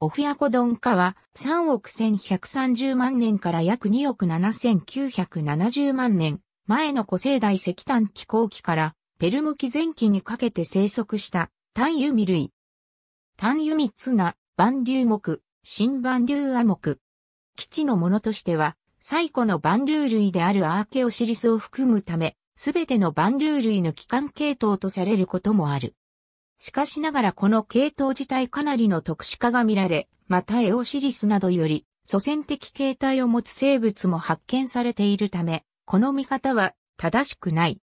オフィアコドンカは3億1130万年から約2億7970万年前の古生代石炭気候期からペルム紀前期にかけて生息した単ユミ類。単ユミツナ、万竜木、新万竜亜木。基地のものとしては最古の万竜類であるアーケオシリスを含むため、すべての万竜類の基幹系統とされることもある。しかしながらこの系統自体かなりの特殊化が見られ、またエオシリスなどより祖先的形態を持つ生物も発見されているため、この見方は正しくない。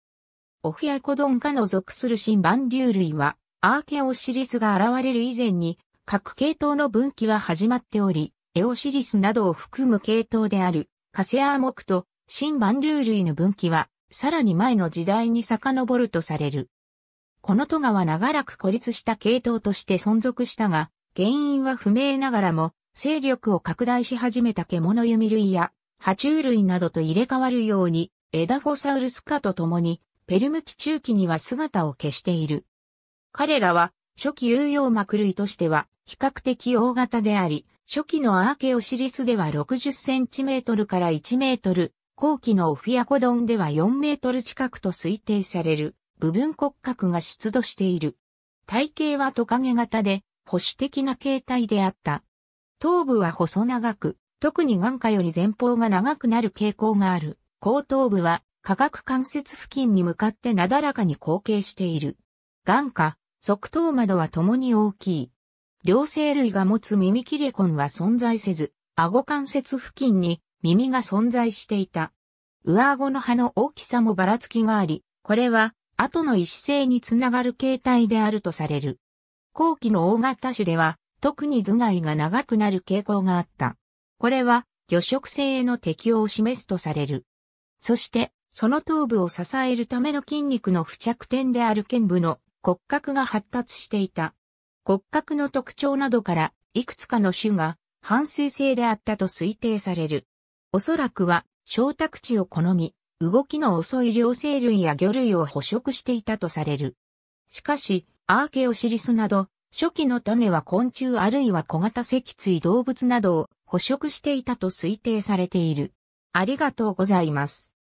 オフィアコドン科の属する新ュ竜類は、アーケオシリスが現れる以前に、各系統の分岐は始まっており、エオシリスなどを含む系統である、カセアーモクと新ュ竜類の分岐は、さらに前の時代に遡るとされる。この都川は長らく孤立した系統として存続したが、原因は不明ながらも、勢力を拡大し始めた獣弓類や、爬虫類などと入れ替わるように、エダフォサウルス科と共に、ペルム紀中期には姿を消している。彼らは、初期有用膜類としては、比較的大型であり、初期のアーケオシリスでは60センチメートルから1メートル、後期のオフィアコドンでは4メートル近くと推定される。部分骨格が出土している。体型はトカゲ型で、保守的な形態であった。頭部は細長く、特に眼下より前方が長くなる傾向がある。後頭部は、下学関節付近に向かってなだらかに後傾している。眼下、側頭窓は共に大きい。両生類が持つ耳切れ痕は存在せず、顎関節付近に耳が存在していた。上顎の歯の大きさもばらつきがあり、これは後の一性につながる形態であるとされる。後期の大型種では、特に頭蓋が長くなる傾向があった。これは、魚食性への適応を示すとされる。そして、その頭部を支えるための筋肉の付着点である剣部の骨格が発達していた。骨格の特徴などから、いくつかの種が半水性であったと推定される。おそらくは、小宅地を好み、動きの遅い両生類や魚類を捕食していたとされる。しかし、アーケオシリスなど、初期の種は昆虫あるいは小型脊椎動物などを捕食していたと推定されている。ありがとうございます。